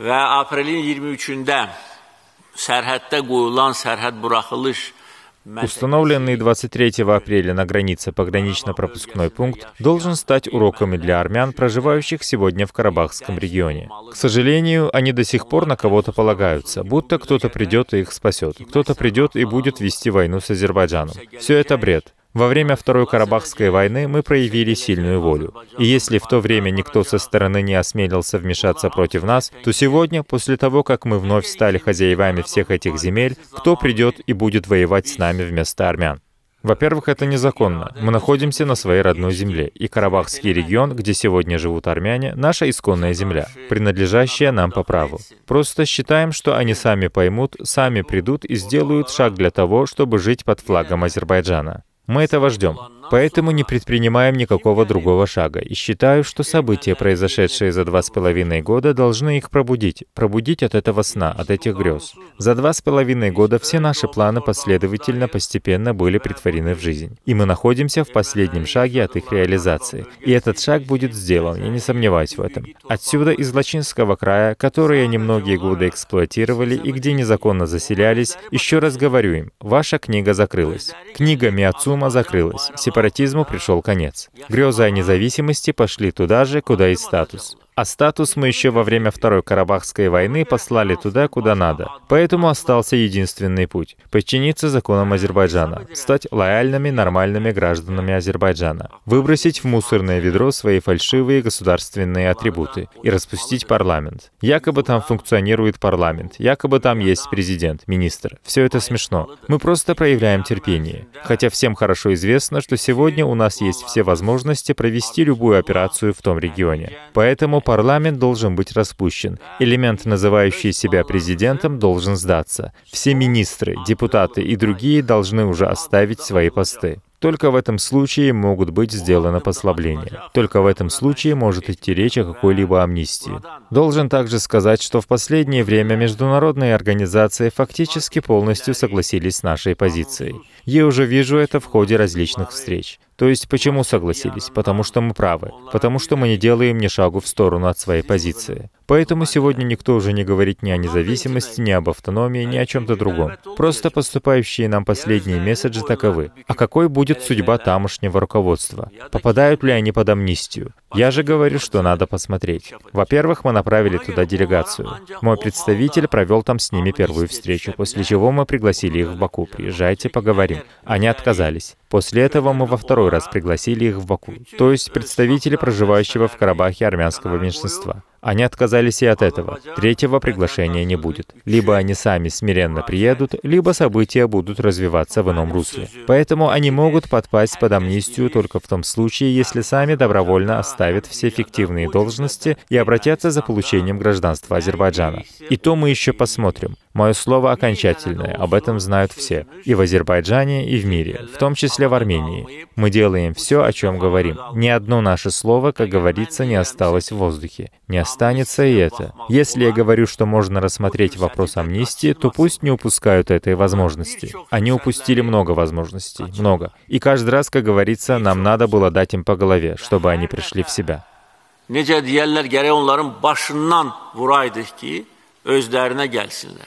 və aprelin 23-də sərhəddə qoyulan sərhəd buraxılış Установленный 23 апреля на границе погранично-пропускной пункт должен стать уроками для армян, проживающих сегодня в Карабахском регионе. К сожалению, они до сих пор на кого-то полагаются, будто кто-то придет и их спасет, кто-то придет и будет вести войну с Азербайджаном. Все это бред. Во время Второй Карабахской войны мы проявили сильную волю. И если в то время никто со стороны не осмелился вмешаться против нас, то сегодня, после того, как мы вновь стали хозяевами всех этих земель, кто придет и будет воевать с нами вместо армян? Во-первых, это незаконно. Мы находимся на своей родной земле, и Карабахский регион, где сегодня живут армяне, наша исконная земля, принадлежащая нам по праву. Просто считаем, что они сами поймут, сами придут и сделают шаг для того, чтобы жить под флагом Азербайджана. Мы этого ждем. Поэтому не предпринимаем никакого другого шага. И считаю, что события, произошедшие за два с половиной года, должны их пробудить. Пробудить от этого сна, от этих грез. За два с половиной года все наши планы последовательно, постепенно были притворены в жизнь. И мы находимся в последнем шаге от их реализации. И этот шаг будет сделан, я не сомневаюсь в этом. Отсюда из Лачинского края, который они многие годы эксплуатировали и где незаконно заселялись, еще раз говорю им, ваша книга закрылась. Книга Миацума закрылась сепаратизму пришел конец. Грезы о независимости пошли туда же, куда и статус. А статус мы еще во время Второй Карабахской войны послали туда, куда надо. Поэтому остался единственный путь — подчиниться законам Азербайджана, стать лояльными, нормальными гражданами Азербайджана, выбросить в мусорное ведро свои фальшивые государственные атрибуты и распустить парламент. Якобы там функционирует парламент, якобы там есть президент, министр. Все это смешно. Мы просто проявляем терпение. Хотя всем хорошо известно, что сегодня у нас есть все возможности провести любую операцию в том регионе. Поэтому парламент должен быть распущен. Элемент, называющий себя президентом, должен сдаться. Все министры, депутаты и другие должны уже оставить свои посты. Только в этом случае могут быть сделаны послабления. Только в этом случае может идти речь о какой-либо амнистии. Должен также сказать, что в последнее время международные организации фактически полностью согласились с нашей позицией. Я уже вижу это в ходе различных встреч. То есть почему согласились? Потому что мы правы. Потому что мы не делаем ни шагу в сторону от своей позиции. Поэтому сегодня никто уже не говорит ни о независимости, ни об автономии, ни о чем-то другом. Просто поступающие нам последние месседжи таковы. А какой будет будет судьба тамошнего руководства? Попадают ли они под амнистию? Я же говорю, что надо посмотреть. Во-первых, мы направили туда делегацию. Мой представитель провел там с ними первую встречу, после чего мы пригласили их в Баку. Приезжайте, поговорим. Они отказались. После этого мы во второй раз пригласили их в Баку, то есть представители проживающего в Карабахе армянского меньшинства. Они отказались и от этого. Третьего приглашения не будет. Либо они сами смиренно приедут, либо события будут развиваться в ином русле. Поэтому они могут подпасть под амнистию только в том случае, если сами добровольно оставят все фиктивные должности и обратятся за получением гражданства Азербайджана. И то мы еще посмотрим. Мое слово окончательное, об этом знают все. И в Азербайджане, и в мире. В том числе числе в Армении. Мы делаем все, о чем говорим. Ни одно наше слово, как говорится, не осталось в воздухе. Не останется и это. Если я говорю, что можно рассмотреть вопрос амнистии, то пусть не упускают этой возможности. Они упустили много возможностей, много. И каждый раз, как говорится, нам надо было дать им по голове, чтобы они пришли в себя. Necə deyərlər, gərək onların başından vuraydı ki, özlərinə gəlsinlər.